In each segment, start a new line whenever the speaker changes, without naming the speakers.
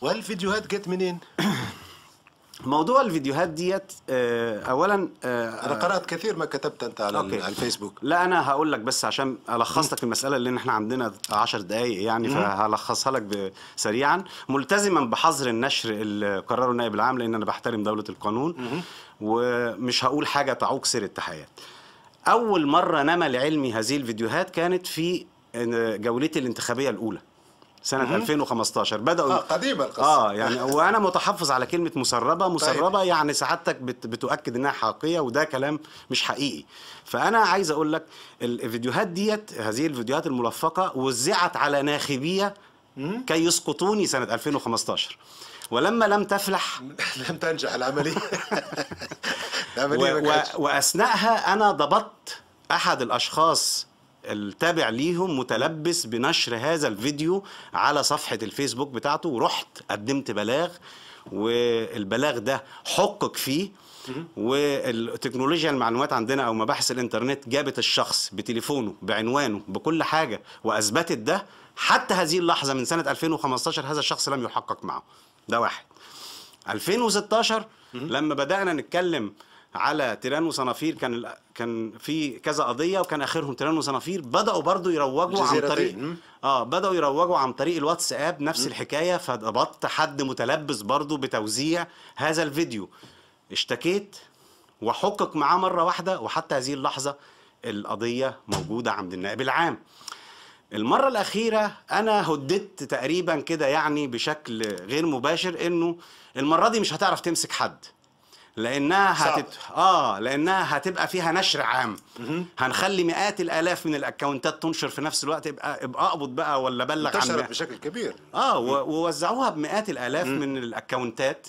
والفيديوهات جت منين؟ موضوع الفيديوهات ديت آه، اولا آه، انا قرات كثير ما كتبت انت على أوكي. الفيسبوك لا انا هقول لك بس عشان الخص لك المساله لان احنا عندنا 10 دقائق يعني فهلخصها لك سريعا ملتزما بحظر النشر اللي قرره النائب العام لان انا بحترم دوله القانون ومش هقول حاجه تعوق سر التحيات اول مره نما لعلمي هذه الفيديوهات كانت في آه، جولتي الانتخابيه الاولى سنة مم. 2015 بدأوا اه قديمة القصة اه يعني وانا متحفظ على كلمة مسربة، طيب. مسربة طيب. يعني سعادتك بت بتؤكد انها حقيقية وده كلام مش حقيقي. فانا عايز اقول لك الفيديوهات ديت هذه الفيديوهات الملفقة وزعت على ناخبية كي يسقطوني سنة 2015 ولما لم تفلح لم تنجح العملية العملية و... و... وأثناءها أنا ضبطت أحد الأشخاص التابع ليهم متلبس بنشر هذا الفيديو على صفحة الفيسبوك بتاعته ورحت قدمت بلاغ والبلاغ ده حقق فيه والتكنولوجيا المعلومات عندنا او مباحث الانترنت جابت الشخص بتليفونه بعنوانه بكل حاجه واثبتت ده حتى هذه اللحظه من سنه 2015 هذا الشخص لم يحقق معه ده واحد 2016 لما بدانا نتكلم على تيران وصنافير كان كان في كذا قضيه وكان اخرهم تيران وصنافير بداوا برضو يروجوا عن طريق اه بداوا يروجوا عن طريق الواتساب نفس م. الحكايه فضبطت حد متلبس برضو بتوزيع هذا الفيديو اشتكيت وحقق معاه مره واحده وحتى هذه اللحظه القضيه موجوده عند النائب العام المرة الأخيرة أنا هددت تقريبا كده يعني بشكل غير مباشر إنه المرة دي مش هتعرف تمسك حد لانها هتت... اه لانها هتبقى فيها نشر عام م-م. هنخلي مئات الالاف من الاكونتات تنشر في نفس الوقت ابقى ابقى اقبض بقى ولا بلغ انتشرت عن... بشكل كبير اه و... ووزعوها بمئات الالاف م-م. من الاكونتات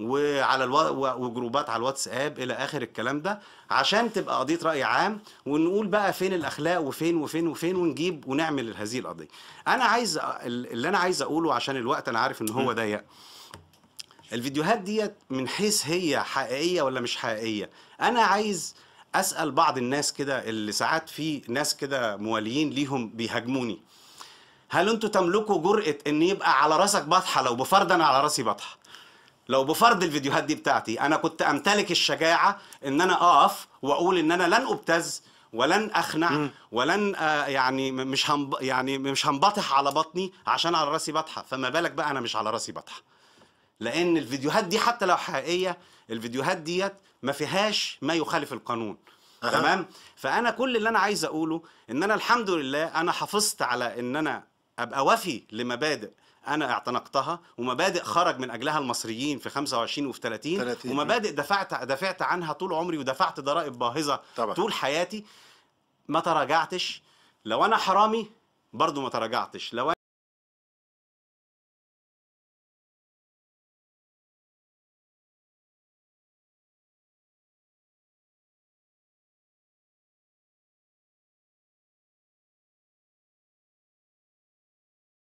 وعلى الو... وجروبات على الواتساب الى اخر الكلام ده عشان تبقى قضيه راي عام ونقول بقى فين الاخلاق وفين وفين وفين ونجيب ونعمل هذه القضيه انا عايز اللي انا عايز اقوله عشان الوقت انا عارف ان هو ضيق الفيديوهات ديت من حيث هي حقيقيه ولا مش حقيقيه انا عايز اسال بعض الناس كده اللي ساعات في ناس كده مواليين ليهم بيهاجموني هل انتوا تملكوا جرأة ان يبقى على راسك بطحة لو بفرض انا على راسي بطحة لو بفرض الفيديوهات دي بتاعتي انا كنت امتلك الشجاعة ان انا اقف واقول ان انا لن ابتز ولن اخنع ولن آه يعني مش يعني مش هنبطح على بطني عشان على راسي بطحة فما بالك بقى انا مش على راسي بطحة لان الفيديوهات دي حتى لو حقيقيه الفيديوهات ديت ما فيهاش ما يخالف القانون أه. تمام فانا كل اللي انا عايز اقوله ان انا الحمد لله انا حافظت على ان انا ابقى وفي لمبادئ انا اعتنقتها ومبادئ خرج من اجلها المصريين في 25 وفي 30, 30 ومبادئ دفعت دافعت عنها طول عمري ودفعت ضرائب باهظه طبعا. طول حياتي ما تراجعتش لو انا حرامي برضو ما تراجعتش لو